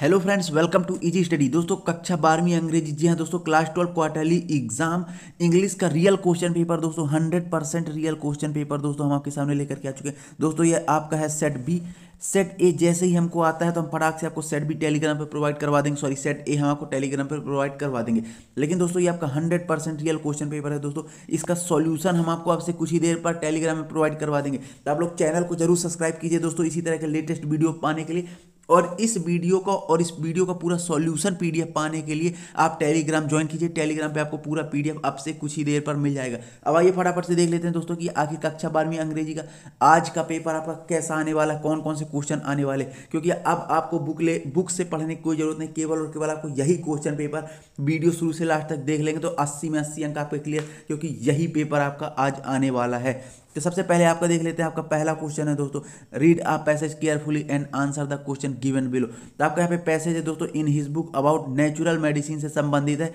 hello friends welcome to easy study दोस्तों कक्षा बारहवीं अंग्रेजी जी हाँ दोस्तों class twelve quarterly exam English का रियल क्वेश्चन पेपर दोस्तों hundred percent real question paper दोस्तों हम आपके सामने लेकर के आ चुके हैं दोस्तों ये आपका है सेट बी सेट ए जैसे ही हमको आता है तो हम फटाक से आपको सेट बी टेलीग्राम पर प्रोवाइड करवा देंगे सॉरी सेट ए हम आपको टेलीग्राम पर प्रोवाइड करवा देंगे लेकिन दोस्तों ये आपका hundred percent real question paper है दोस्तों इसका सॉल्यूशन हम आपको आपसे कुछ ही देर पर टेलीग्राम में प्रोवाइड करवा देंगे तो आप लोग चैनल को जरूर सब्सक्राइब कीजिए दोस्तों इसी तरह के लेटेस्ट वीडियो पाने के लिए और इस वीडियो का और इस वीडियो का पूरा सॉल्यूशन पीडीएफ पाने के लिए आप टेलीग्राम ज्वाइन कीजिए टेलीग्राम पे आपको पूरा पीडीएफ आपसे कुछ ही देर पर मिल जाएगा अब आइए फटाफट से देख लेते हैं दोस्तों कि आखिर कक्षा बारहवीं अंग्रेजी का आज का पेपर आपका कैसा आने वाला कौन कौन से क्वेश्चन आने वाले क्योंकि अब आपको बुक ले बुक से पढ़ने की कोई जरूरत नहीं केवल और केवल आपको यही क्वेश्चन पेपर वीडियो शुरू से लास्ट तक देख लेंगे तो अस्सी में अस्सी अंक आपके क्लियर क्योंकि यही पेपर आपका आज आने वाला है तो सबसे पहले आपका देख लेते हैं आपका पहला क्वेश्चन है दोस्तों read a passage carefully and answer the question given below तो आपका यहाँ पे पैसेज है दोस्तों in his book about natural medicine से संबंधित है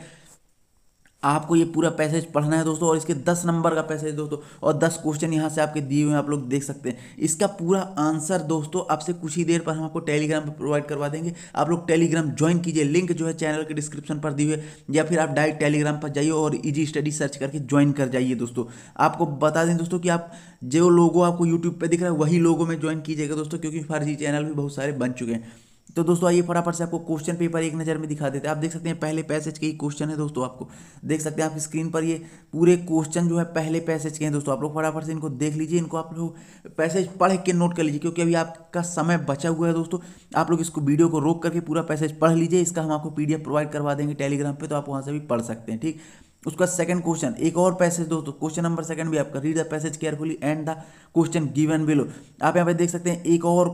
आपको ये पूरा पैसेज पढ़ना है दोस्तों और इसके दस नंबर का पैसेज दोस्तों और दस क्वेश्चन यहाँ से आपके दिए हुए हैं आप लोग देख सकते हैं इसका पूरा आंसर दोस्तों आपसे कुछ ही देर पर हम आपको टेलीग्राम पर प्रोवाइड करवा देंगे आप लोग टेलीग्राम ज्वाइन कीजिए लिंक जो है चैनल के डिस्क्रिप्शन पर दिए हुए या फिर आप डायरेक्ट टेलीग्राम पर जाइए और ईजी स्टडी सर्च करके ज्वाइन कर जाइए दोस्तों आपको बता दें दोस्तों कि आप जो लोगों आपको यूट्यूब पर दिख रहा है वही लोगों में ज्वाइन कीजिएगा दोस्तों क्योंकि फर्जी चैनल भी बहुत सारे बन चुके हैं तो दोस्तों आइए फटाफट से आपको क्वेश्चन पेपर एक नज़र में दिखा देते हैं आप देख सकते हैं पहले पैसेज के ही क्वेश्चन है दोस्तों आपको देख सकते हैं आप स्क्रीन पर ये पूरे क्वेश्चन जो है पहले पैसेज के हैं दोस्तों आप लोग फटाफट से इनको देख लीजिए इनको आप लोग पैसेज पढ़ के नोट कर लीजिए क्योंकि अभी आपका समय बचा हुआ है दोस्तों आप लोग इसको वीडियो को रोक करके पूरा पैसेज पढ़ लीजिए इसका हम आपको पी प्रोवाइड करवा देंगे टेलीग्राम पर तो आप वहाँ से भी पढ़ सकते हैं ठीक उसका सेकंड क्वेश्चन एक और पैसेज दोस्तों क्वेश्चन नंबर सेकंड भी आपका read the passage carefully and the question given below आप यहाँ पे देख सकते हैं एक और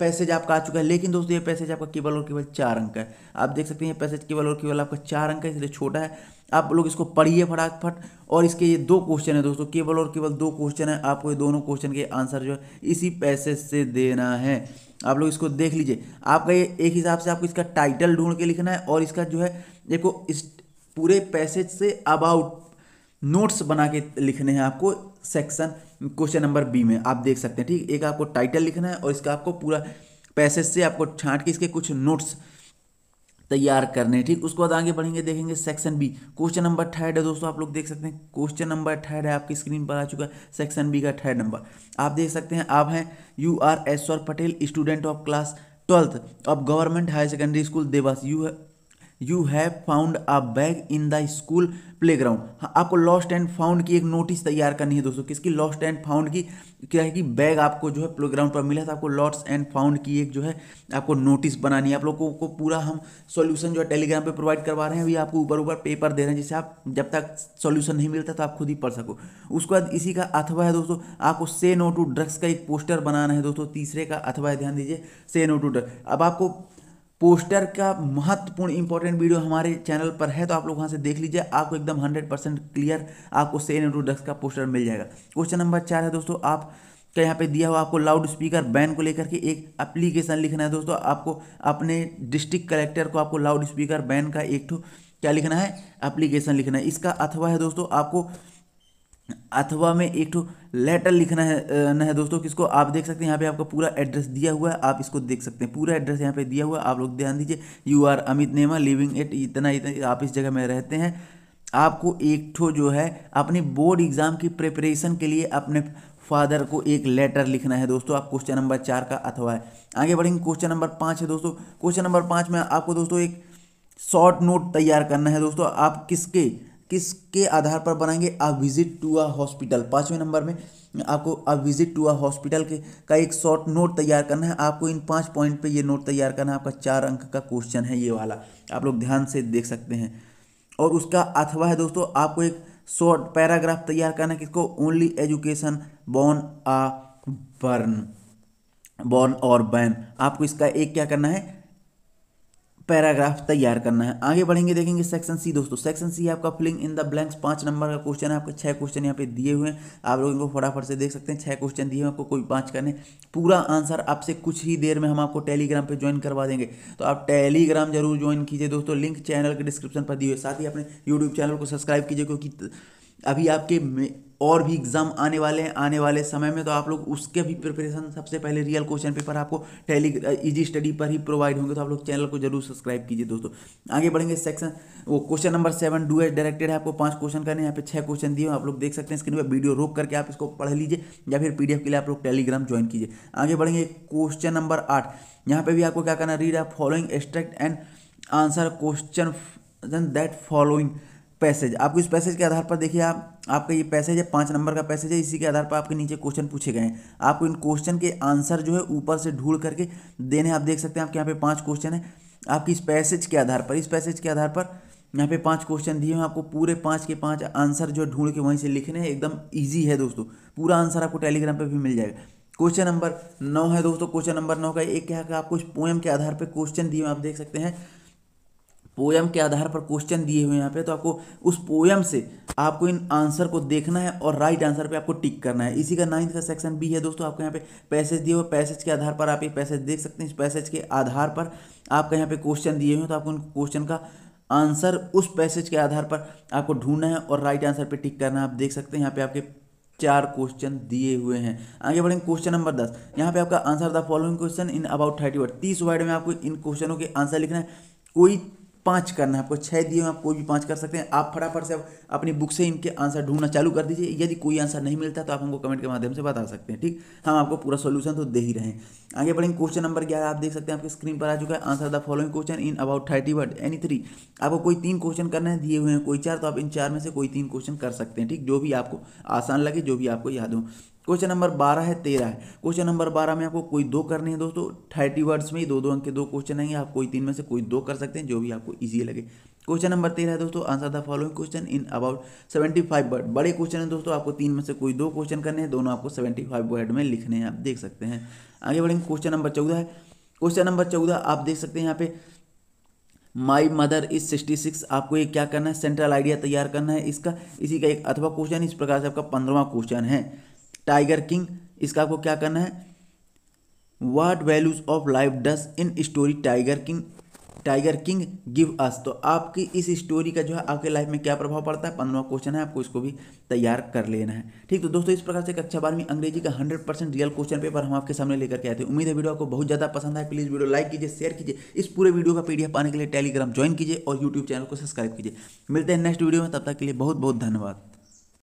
पैसेज आपका आ चुका है लेकिन दोस्तों ये पैसेज आपका केवल और केवल चार अंक है आप देख सकते हैं ये पैसेज केवल और केवल आपका चार अंक है इसलिए छोटा है आप लोग इसको पढ़िए फटाफट और इसके ये दो क्वेश्चन है दोस्तों केवल और केवल दो क्वेश्चन है आपको ये दोनों क्वेश्चन के आंसर जो है इसी पैसेज से देना है आप लोग इसको देख लीजिए आपका ये एक हिसाब से आपको इसका टाइटल ढूंढ के लिखना है और इसका जो है देखो इस पूरे पैसेज से अबाउट नोट्स बना के लिखने हैं आपको सेक्शन क्वेश्चन नंबर बी में आप देख सकते हैं ठीक एक आपको टाइटल लिखना है और इसका आपको पूरा पैसेज से आपको छांट के इसके कुछ नोट्स तैयार करने हैं ठीक उसके बाद आगे बढ़ेंगे देखेंगे section B question number third है दोस्तों आप लोग देख सकते हैं क्वेश्चन नंबर थर्ड है आपकी स्क्रीन पर आ चुका है सेक्शन बी का थर्ड नंबर आप देख सकते हैं आप हैं you are Aishwar Patel student of class twelfth of government higher secondary school Dewas you you have found a bag in the school playground ground आपको लॉस्ट एंड फाउंड की एक नोटिस तैयार करनी है दोस्तों किसकी लॉस्ट एंड फाउंड की क्या है कि बैग आपको जो है प्लेग्राउंड पर मिला था तो आपको लॉस्ट एंड फाउंड की एक जो है आपको नोटिस बनानी है आप लोगों को, को पूरा हम सॉल्यूशन जो है टेलीग्राम पे प्रोवाइड करवा रहे हैं अभी आपको ऊपर ऊपर पेपर दे रहे हैं जिससे आप जब तक सोल्यूशन नहीं मिलता तो आप खुद ही पढ़ सको उसके बाद इसी का अथवा है दोस्तों आपको से नो टू ड्रग्स का एक पोस्टर बनाना है दोस्तों तीसरे का अथवा ध्यान दीजिए से नो टू ड्रग्स अब आपको पोस्टर का महत्वपूर्ण इंपॉर्टेंट वीडियो हमारे चैनल पर है तो आप लोग वहाँ से देख लीजिए आपको एकदम हंड्रेड परसेंट क्लियर आपको सेन इंट्रोडक्स का पोस्टर मिल जाएगा क्वेश्चन नंबर चार है दोस्तों आप क्या यहाँ पे दिया हुआ आपको लाउड स्पीकर बैन को लेकर के एक एप्लीकेशन लिखना है दोस्तों आपको अपने डिस्ट्रिक्ट कलेक्टर को आपको लाउड स्पीकर बैन का एक ठो क्या लिखना है एप्लीकेशन लिखना है इसका अथवा है दोस्तों आपको अथवा में एक ठो लेटर लिखना है न है दोस्तों किसको आप देख सकते हैं यहाँ पे आपका पूरा एड्रेस दिया हुआ है आप इसको देख सकते हैं पूरा एड्रेस यहाँ पे दिया हुआ है आप लोग ध्यान दीजिए यू आर अमित नेमा लिविंग एट इतना इतना आप इस जगह में रहते हैं आपको एक ठो जो है अपनी बोर्ड एग्ज़ाम की प्रिपरेशन के लिए अपने फादर को एक लेटर लिखना है दोस्तों आप क्वेश्चन नंबर चार का अथवा है आगे बढ़ेंगे क्वेश्चन नंबर पाँच है दोस्तों क्वेश्चन नंबर पाँच में आपको दोस्तों एक शॉर्ट नोट तैयार करना है दोस्तों आप किसके किसके आधार पर बनाएंगे a visit to a hospital पाँचवें नंबर में आपको a visit to a hospital के का एक शॉर्ट नोट तैयार करना है आपको इन पांच पॉइंट पे ये नोट तैयार करना है आपका चार अंक का क्वेश्चन है ये वाला आप लोग ध्यान से देख सकते हैं और उसका अथवा है दोस्तों आपको एक शॉर्ट पैराग्राफ तैयार करना है किसको only education born a burn born और बैन आपको इसका एक क्या करना है पैराग्राफ तैयार करना है आगे बढ़ेंगे देखेंगे सेक्शन सी दोस्तों सेक्शन सी आपका फिलिंग इन द ब्लैंक्स पाँच नंबर का क्वेश्चन है आपके छः क्वेश्चन यहाँ पे दिए हुए हैं आप लोग इनको फटाफट से देख सकते हैं छह क्वेश्चन दिए हैं आपको कोई पाँच करने पूरा आंसर आपसे कुछ ही देर में हम आपको टेलीग्राम पर ज्वाइन करवा देंगे तो आप टेलीग्राम जरूर ज्वाइन कीजिए दोस्तों लिंक चैनल के डिस्क्रिप्शन पर दिए हुए साथ ही अपने यूट्यूब चैनल को सब्सक्राइब कीजिए क्योंकि अभी आपके और भी एग्ज़ाम आने वाले हैं आने वाले समय में तो आप लोग उसके भी प्रिपरेशन सबसे पहले रियल क्वेश्चन पेपर आपको टेली इजी स्टडी पर ही प्रोवाइड होंगे तो आप लोग चैनल को जरूर सब्सक्राइब कीजिए दोस्तों आगे बढ़ेंगे सेक्शन वो question number seven do as directed है आपको पाँच क्वेश्चन करने यहाँ पे छह क्वेश्चन दिए आप लोग देख सकते हैं स्क्रीन पर वीडियो रोक करके आप इसको पढ़ लीजिए या फिर पी के लिए आप लोग टेलीग्राम ज्वाइन कीजिए आगे बढ़ेंगे क्वेश्चन नंबर आठ यहाँ पे भी आपको क्या करना रीड है following extract and answer question that following passage आपको इस पैसेज के आधार पर देखिए आप आपका ये पैसेज है पाँच नंबर का पैसेज है इसी के आधार पर आपके नीचे क्वेश्चन पूछे गए हैं आपको इन क्वेश्चन के आंसर जो है ऊपर से ढूंढ करके देने आप देख सकते हैं आपके यहाँ पे पाँच क्वेश्चन है आपकी इस पैसेज के आधार पर इस पैसेज के आधार पर यहाँ पे पांच क्वेश्चन दिए हैं आपको पूरे पाँच के पाँच आंसर जो ढूंढ के वहीं से लिखने हैं एकदम ईजी है दोस्तों पूरा आंसर आपको टेलीग्राम पर भी मिल जाएगा क्वेश्चन नंबर नौ है दोस्तों क्वेश्चन नंबर नौ का एक क्या है आपको इस पोएम के आधार पर क्वेश्चन दिए आप देख सकते हैं पोयम के आधार पर क्वेश्चन दिए हुए यहाँ पे तो आपको उस पोयम से आपको इन आंसर को देखना है और राइट आंसर पे आपको टिक करना है इसी का नाइन्थ का सेक्शन बी है दोस्तों आपको यहाँ पे पैसेज दिए हुए पैसेज के आधार पर आप ये पैसेज देख सकते हैं इस पैसेज के आधार पर आपका यहाँ पे क्वेश्चन दिए हुए तो आपको उन क्वेश्चन का आंसर उस पैसेज के आधार पर आपको ढूंढना है और राइट आंसर पर टिक करना है आप देख सकते हैं यहाँ पे आपके चार क्वेश्चन दिए हुए हैं आगे बढ़ेंगे क्वेश्चन नंबर दस यहाँ पे आपका answer the following question in about thirty word तीस वर्ड में आपको इन क्वेश्चनों के आंसर लिखना है कोई पाँच करना है आपको छः दिए हैं आप कोई भी पाँच कर सकते हैं आप फटाफट से अपनी बुक से इनके आंसर ढूंढना चालू कर दीजिए यदि कोई आंसर नहीं मिलता तो आप हमको कमेंट के माध्यम से बता सकते हैं ठीक हम आपको पूरा सोल्यूशन तो दे ही रहे हैं आगे बढ़ेंगे क्वेश्चन नंबर ग्यारह आप देख सकते हैं आपके स्क्रीन पर आ चुका है answer the following question in about thirty word any three आपको कोई तीन क्वेश्चन करना हैं दिए हुए हैं कोई चार तो आप इन चार में से कोई तीन क्वेश्चन कर सकते हैं ठीक जो भी आपको आसान लगे जो भी आपको याद हो क्वेश्चन नंबर बारह है तेरह है क्वेश्चन नंबर बारह में आपको कोई दो करने हैं दोस्तों थर्टी वर्ड्स में ही दो दो अंक के दो क्वेश्चन आएंगे आप कोई तीन में से कोई दो कर सकते हैं जो भी आपको ईजी लगे क्वेश्चन नंबर तेरह है दोस्तों answer the following question in about seventy five word बड़े क्वेश्चन है दोस्तों आपको तीन में से कोई दो क्वेश्चन करने हैं दोनों आपको सेवेंटी फाइव वर्ड में लिखने हैं आप देख सकते हैं आगे बढ़ेंगे क्वेश्चन नंबर चौदह है क्वेश्चन नंबर चौदह आप देख सकते हैं यहाँ पे my mother is sixty six आपको ये क्या करना है सेंट्रल आइडिया तैयार करना है इसका इसी का एक अथवा क्वेश्चन इस प्रकार से आपका पंद्रवा क्वेश्चन है टाइगर किंग इसका आपको क्या करना है what values of life does in story Tiger King Tiger King give us तो आपकी इस स्टोरी का जो है आपके लाइफ में क्या प्रभाव पड़ता है पंद्रवा क्वेश्चन है आपको इसको भी तैयार कर लेना है ठीक तो दोस्तों इस प्रकार से कक्षा अच्छा बारहवीं अंग्रेजी का 100 परसेंट रियल क्वेश्चन पेपर हम आपके सामने लेकर के आए थे उम्मीद है वीडियो आपको बहुत ज़्यादा पसंद है प्लीज़ वीडियो लाइक कीजिए शेयर कीजिए इस पूरे वीडियो का पीडीएफ पाने के लिए टेलीग्राम ज्वाइन कीजिए और यूट्यूब चैनल को सब्सक्राइब कीजिए मिलते हैं नेक्स्ट वीडियो में तब तक के लिए बहुत बहुत धन्यवाद